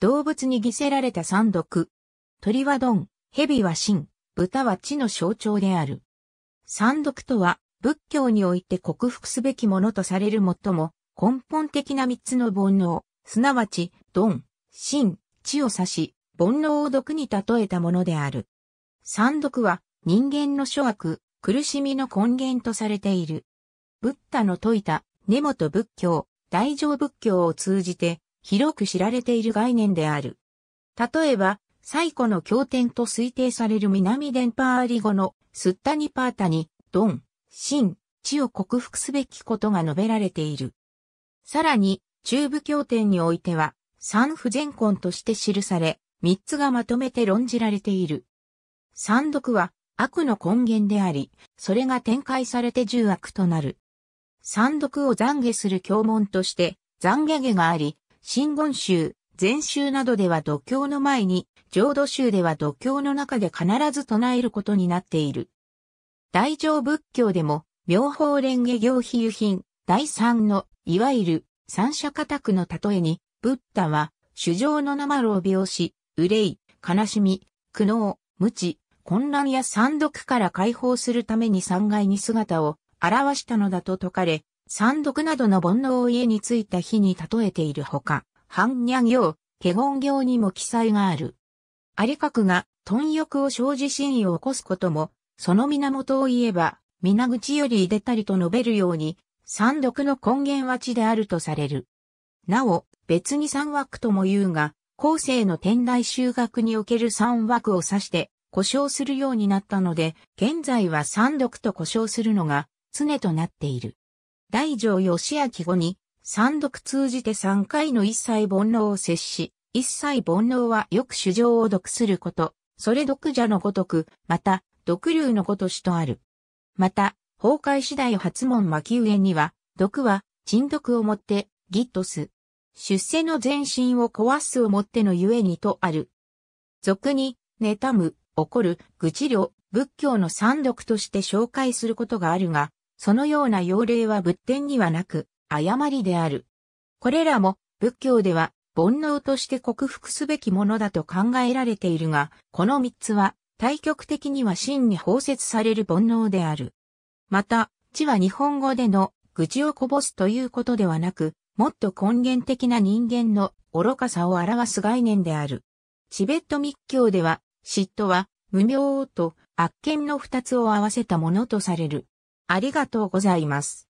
動物に犠牲られた三毒。鳥はドン、蛇は真、豚は地の象徴である。三毒とは、仏教において克服すべきものとされる最も根本的な三つの煩悩、すなわち、ドン、真、地を指し、煩悩を毒に例えたものである。三毒は人間の諸悪、苦しみの根源とされている。ブッダの説いた根本仏教、大乗仏教を通じて広く知られている概念である。例えば、最古の経典と推定される南電波アリ語のスッタニパータに、ドン、シン、地を克服すべきことが述べられている。さらに、中部経典においては、三不全根として記され、三つがまとめて論じられている。三毒は悪の根源であり、それが展開されて十悪となる。三毒を懺悔する教文として、懺悔下があり、真言宗、禅宗などでは度胸の前に、浄土宗では度胸の中で必ず唱えることになっている。大乗仏教でも、妙法蓮華行比喩品、第三の、いわゆる、三者家宅の例えに、ブッダは、主情の生老病死、憂い、悲しみ、苦悩、無知、混乱や三毒から解放するために三害に姿を表したのだと説かれ、三毒などの煩悩を家についた火に例えているほか、般若行、華厳行にも記載がある。ありが、貪欲を生じ真意を起こすことも、その源を言えば、皆口より出たりと述べるように、三毒の根源は地であるとされる。なお、別に三枠とも言うが、後世の天台修学における三枠を指して、故障するようになったので、現在は三毒と故障するのが、常となっている。大乗義明後に、三読通じて三回の一切煩悩を接し、一切煩悩はよく主情を読すること、それ読者のごとく、また、毒流のごとしとある。また、崩壊次第発問巻上には、毒は、沈毒をもって、ギットす。出世の全身を壊すをもってのゆえにとある。俗に、妬む、怒る、愚痴量、仏教の三毒として紹介することがあるが、そのような要例は仏典にはなく、誤りである。これらも仏教では煩悩として克服すべきものだと考えられているが、この三つは対極的には真に包摂される煩悩である。また、知は日本語での愚痴をこぼすということではなく、もっと根源的な人間の愚かさを表す概念である。チベット密教では、嫉妬は無明と悪見の二つを合わせたものとされる。ありがとうございます。